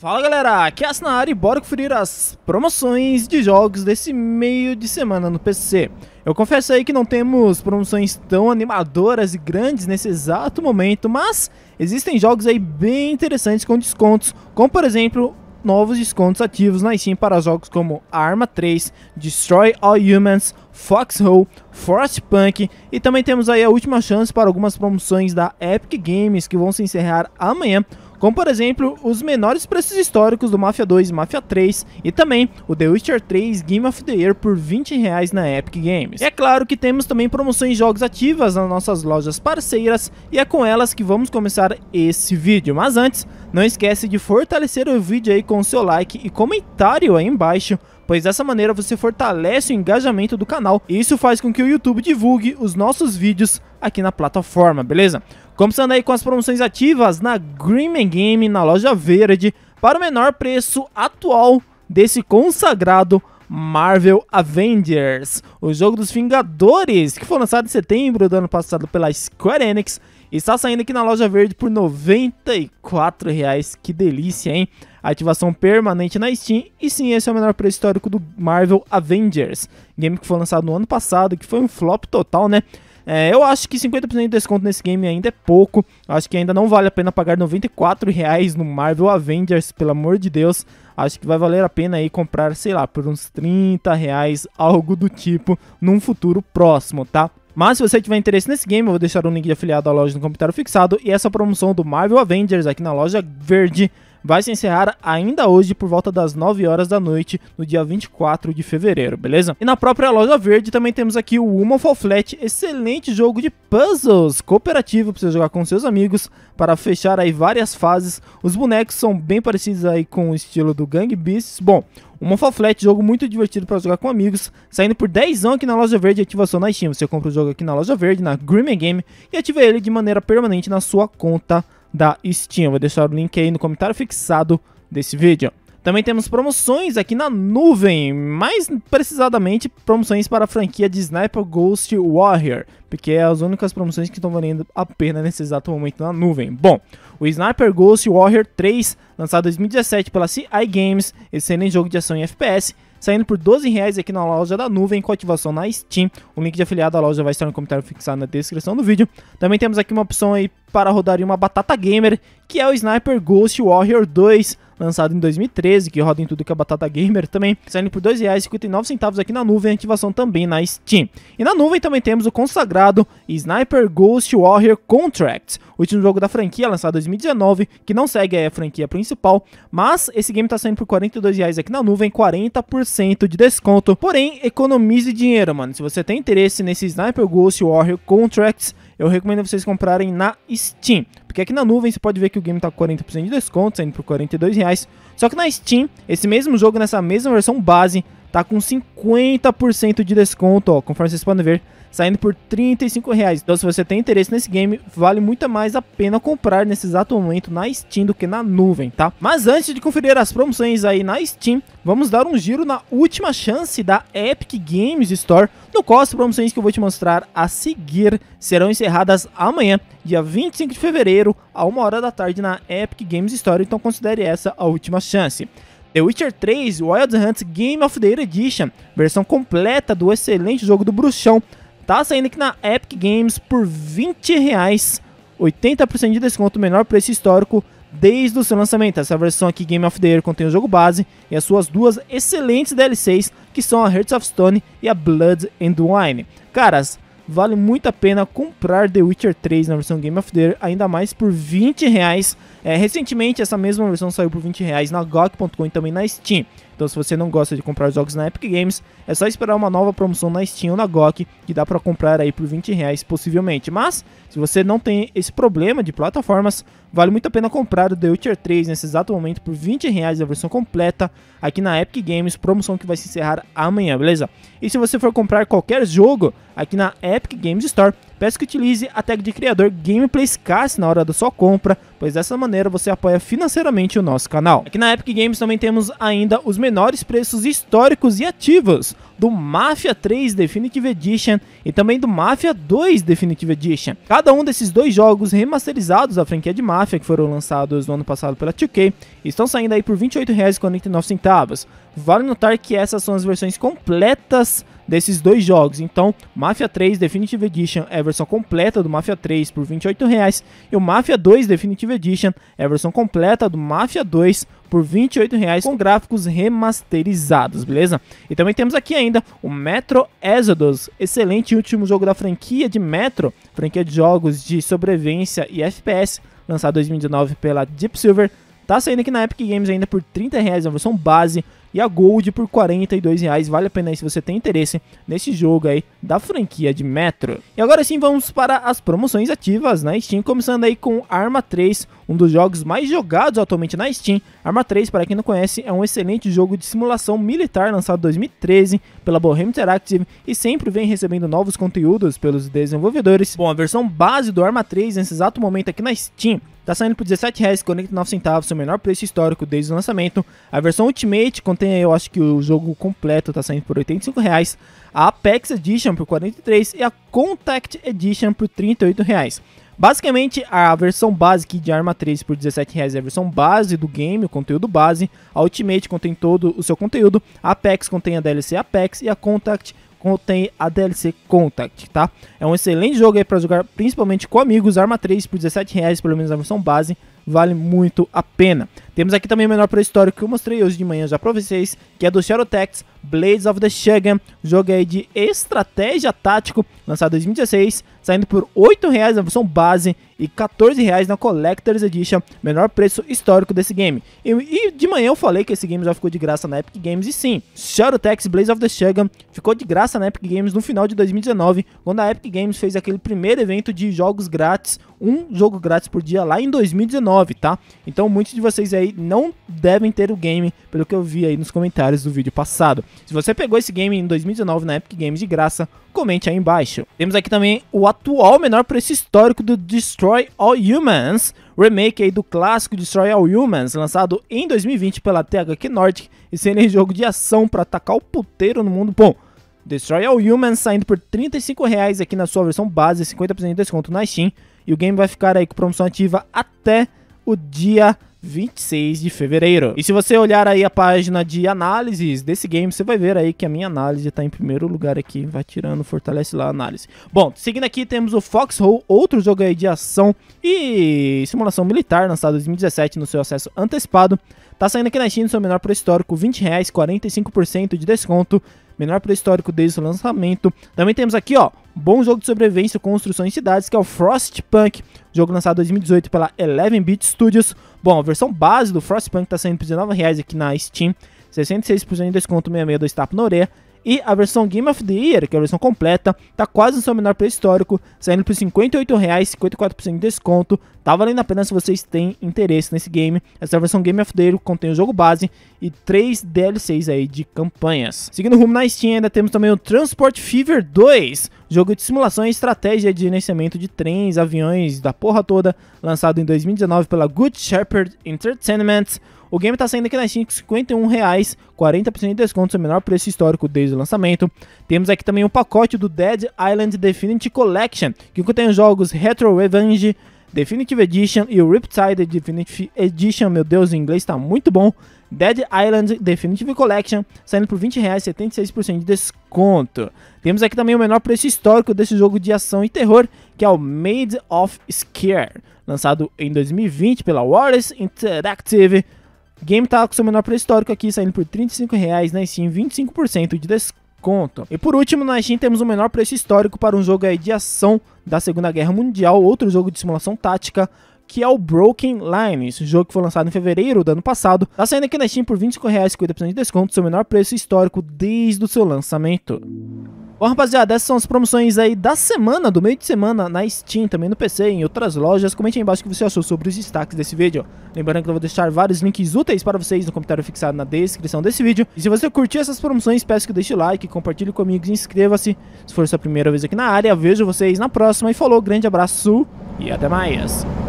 Fala galera, aqui é a Sinara e bora conferir as promoções de jogos desse meio de semana no PC. Eu confesso aí que não temos promoções tão animadoras e grandes nesse exato momento, mas existem jogos aí bem interessantes com descontos, como por exemplo novos descontos ativos na Steam para jogos como Arma 3, Destroy All Humans, Foxhole, Punk e também temos aí a última chance para algumas promoções da Epic Games que vão se encerrar amanhã, como por exemplo os menores preços históricos do Mafia 2 e Mafia 3 e também o The Witcher 3 Game of the Year por 20 reais na Epic Games. E é claro que temos também promoções de jogos ativas nas nossas lojas parceiras e é com elas que vamos começar esse vídeo, mas antes não esquece de fortalecer o vídeo aí com o seu like e comentário aí embaixo pois dessa maneira você fortalece o engajamento do canal e isso faz com que o YouTube divulgue os nossos vídeos aqui na plataforma, beleza? Começando aí com as promoções ativas na Greenman Game, na loja verde, para o menor preço atual desse consagrado Marvel Avengers, o jogo dos Vingadores, que foi lançado em setembro do ano passado pela Square Enix, está saindo aqui na loja verde por R$ 94,00. Que delícia, hein? Ativação permanente na Steam. E sim, esse é o menor preço histórico do Marvel Avengers, game que foi lançado no ano passado, que foi um flop total, né? É, eu acho que 50% de desconto nesse game ainda é pouco. Acho que ainda não vale a pena pagar 94 reais no Marvel Avengers, pelo amor de Deus. Acho que vai valer a pena aí comprar, sei lá, por uns 30 reais, algo do tipo, num futuro próximo, tá? Mas se você tiver interesse nesse game, eu vou deixar o link de afiliado à loja no comentário fixado e essa promoção do Marvel Avengers aqui na loja verde vai se encerrar ainda hoje por volta das 9 horas da noite, no dia 24 de fevereiro, beleza? E na própria loja verde também temos aqui o Woman Fall Flat, excelente jogo de puzzles cooperativo para você jogar com seus amigos para fechar aí várias fases. Os bonecos são bem parecidos aí com o estilo do Gang Beasts. Bom, o Monfa Flat, jogo muito divertido para jogar com amigos, saindo por 10 aqui na loja verde e ativação na Steam. Você compra o jogo aqui na loja verde, na Grimmy Game, e ativa ele de maneira permanente na sua conta da Steam. Vou deixar o link aí no comentário fixado desse vídeo. Também temos promoções aqui na nuvem, mais precisamente promoções para a franquia de Sniper Ghost Warrior porque é as únicas promoções que estão valendo a pena nesse exato momento na nuvem. Bom, o Sniper Ghost Warrior 3, lançado em 2017 pela CI Games, excelente é jogo de ação em FPS, saindo por 12 reais aqui na loja da nuvem com ativação na Steam. O link de afiliado à loja vai estar no comentário fixado na descrição do vídeo. Também temos aqui uma opção aí para rodar em uma batata gamer, que é o Sniper Ghost Warrior 2, lançado em 2013, que roda em tudo que é batata gamer também, saindo por R$ 2,59 aqui na nuvem, ativação também na Steam. E na nuvem também temos o consagrado Colorado Sniper Ghost Warrior Contract, o último jogo da franquia lançado em 2019, que não segue a franquia principal, mas esse game está saindo por 42 reais aqui na nuvem, 40% de desconto. Porém, economize dinheiro, mano. Se você tem interesse nesse Sniper Ghost Warrior Contracts, eu recomendo vocês comprarem na Steam. Porque aqui na nuvem você pode ver que o game está com 40% de desconto, saindo por 42 reais. Só que na Steam, esse mesmo jogo, nessa mesma versão base, tá com 50% de desconto, ó, conforme vocês podem ver, saindo por R$ reais. Então se você tem interesse nesse game, vale muito mais a pena comprar nesse exato momento na Steam do que na nuvem, tá? Mas antes de conferir as promoções aí na Steam, vamos dar um giro na última chance da Epic Games Store, no qual as promoções que eu vou te mostrar a seguir serão encerradas amanhã, dia 25 de fevereiro, a 1 hora da tarde na Epic Games Store, então considere essa a última chance. The Witcher 3 Wild Hunt Game of the Year Edition, versão completa do excelente jogo do bruxão, tá saindo aqui na Epic Games por 20 reais, 80% de desconto, menor preço histórico desde o seu lançamento. Essa versão aqui Game of the Year contém o jogo base e as suas duas excelentes DLCs, que são a Hearts of Stone e a Blood and Wine. Caras, vale muito a pena comprar The Witcher 3 na versão Game of the Year, ainda mais por 20 reais é, recentemente, essa mesma versão saiu por 20 reais na GOG.com e também na Steam. Então, se você não gosta de comprar jogos na Epic Games, é só esperar uma nova promoção na Steam ou na GOG, que dá para comprar aí por 20 reais possivelmente. Mas, se você não tem esse problema de plataformas, vale muito a pena comprar o The Witcher 3 nesse exato momento por 20 reais a versão completa aqui na Epic Games, promoção que vai se encerrar amanhã, beleza? E se você for comprar qualquer jogo aqui na Epic Games Store, Peço que utilize a tag de criador GameplaysCast na hora da sua compra, pois dessa maneira você apoia financeiramente o nosso canal. Aqui na Epic Games também temos ainda os menores preços históricos e ativos do Mafia 3 Definitive Edition e também do Mafia 2 Definitive Edition. Cada um desses dois jogos remasterizados da franquia de Mafia que foram lançados no ano passado pela 2K estão saindo aí por R$ 28,49. Vale notar que essas são as versões completas desses dois jogos. Então, Mafia 3 Definitive Edition é a versão completa do Mafia 3 por R$ 28,00 e o Mafia 2 Definitive Edition é a versão completa do Mafia 2 por R$ 28,00 com gráficos remasterizados, beleza? E também temos aqui ainda o Metro Exodus, excelente último jogo da franquia de Metro, franquia de jogos de sobrevivência e FPS, lançado em 2019 pela Deep Silver, tá saindo aqui na Epic Games ainda por R$ 30,00 a versão base e a Gold por 42 reais. Vale a pena aí se você tem interesse nesse jogo aí da franquia de Metro. E agora sim vamos para as promoções ativas na né? Steam, começando aí com Arma 3, um dos jogos mais jogados atualmente na Steam. Arma 3, para quem não conhece, é um excelente jogo de simulação militar lançado em 2013 pela Bohemia Interactive e sempre vem recebendo novos conteúdos pelos desenvolvedores. Bom, a versão base do Arma 3 nesse exato momento aqui na Steam Está saindo por R$17,49, seu menor preço histórico desde o lançamento. A versão Ultimate contém, eu acho que o jogo completo está saindo por R$85,00. A Apex Edition por R$43,00 e a Contact Edition por R$38,00. Basicamente, a versão básica de Arma 3 por R$17,00 é a versão base do game, o conteúdo base. A Ultimate contém todo o seu conteúdo. A Apex contém a DLC Apex e a Contact contém a DLC Contact, tá? É um excelente jogo aí para jogar principalmente com amigos. Arma 3 por R$17,00, pelo menos é a versão base vale muito a pena. Temos aqui também o menor pré-histórico que eu mostrei hoje de manhã já pra vocês, que é do Shadow Tactics Blades of the Shogun, jogo aí de estratégia tático, lançado em 2016, saindo por R$ 8,00 na versão base e R$ 14,00 na Collector's Edition, menor preço histórico desse game. E, e, de manhã eu falei que esse game já ficou de graça na Epic Games, e sim, Shadow Tactics Blades of the Shogun ficou de graça na Epic Games no final de 2019, quando a Epic Games fez aquele primeiro evento de jogos grátis um jogo grátis por dia lá em 2019, tá? Então muitos de vocês aí não devem ter o game, pelo que eu vi aí nos comentários do vídeo passado. Se você pegou esse game em 2019 na Epic Games de graça, comente aí embaixo. Temos aqui também o atual menor preço histórico do Destroy All Humans, remake aí do clássico Destroy All Humans, lançado em 2020 pela THQ Nordic e sendo jogo de ação para atacar o puteiro no mundo. Bom, Destroy All Humans saindo por R$ reais aqui na sua versão base, 50% de desconto na Steam. E o game vai ficar aí com promoção ativa até o dia 26 de fevereiro. E se você olhar aí a página de análises desse game, você vai ver aí que a minha análise tá em primeiro lugar aqui. Vai tirando, fortalece lá a análise. Bom, seguindo aqui temos o Foxhole, outro jogo aí de ação e simulação militar, lançado em 2017 no seu acesso antecipado. Tá saindo aqui na China seu menor preço histórico, 20 reais, 45% de desconto, menor preço histórico desde o lançamento. Também temos aqui, ó, bom jogo de sobrevivência, construção em cidades, que é o Frostpunk, jogo lançado em 2018 pela Eleven Beat Studios. Bom, a versão base do Frostpunk tá saindo por R$ reais aqui na Steam, 66% de desconto, 662 tapa na orelha. E a versão Game of the Year, que é a versão completa, tá quase no seu menor preço histórico, saindo por R$ 58,00, 54% de desconto. Tá valendo a pena se vocês têm interesse nesse game. Essa versão Game of the Year contém o jogo base e 3 DLCs aí de campanhas. Seguindo rumo na Steam, ainda temos também o Transport Fever 2, jogo de simulação e estratégia de gerenciamento de trens, aviões, da porra toda, lançado em 2019 pela Good Shepherd Entertainment. O game está saindo aqui na Steam R$ 51,00, 40% de desconto, seu menor preço histórico desde o lançamento. Temos aqui também o um pacote do Dead Island Definitive Collection, que contém os jogos Retro Revenge, Definitive Edition e o Riptide Definitive Edition, meu Deus, em inglês está muito bom. Dead Island Definitive Collection, saindo por R$ 20,00, 76% de desconto. Temos aqui também o menor preço histórico desse jogo de ação e terror, que é o Made of Scare, lançado em 2020 pela Wallace Interactive. O game tá com seu menor preço histórico aqui, saindo por R$ na Steam, 25% de desconto. E por último, na Steam temos o menor preço histórico para um jogo aí de ação da Segunda Guerra Mundial, outro jogo de simulação tática, que é o Broken Lines, esse jogo que foi lançado em fevereiro do ano passado, está saindo aqui na Steam por R$ 50 de desconto, seu menor preço histórico desde o seu lançamento. Bom, rapaziada, essas são as promoções aí da semana, do meio de semana, na Steam, também no PC, e em outras lojas. Comente aí embaixo o que você achou sobre os destaques desse vídeo. Lembrando que eu vou deixar vários links úteis para vocês no comentário fixado na descrição desse vídeo. E se você curtiu essas promoções, peço que deixe like, compartilhe comigo e inscreva-se. Se for sua primeira vez aqui na área, vejo vocês na próxima e falou, grande abraço e até mais!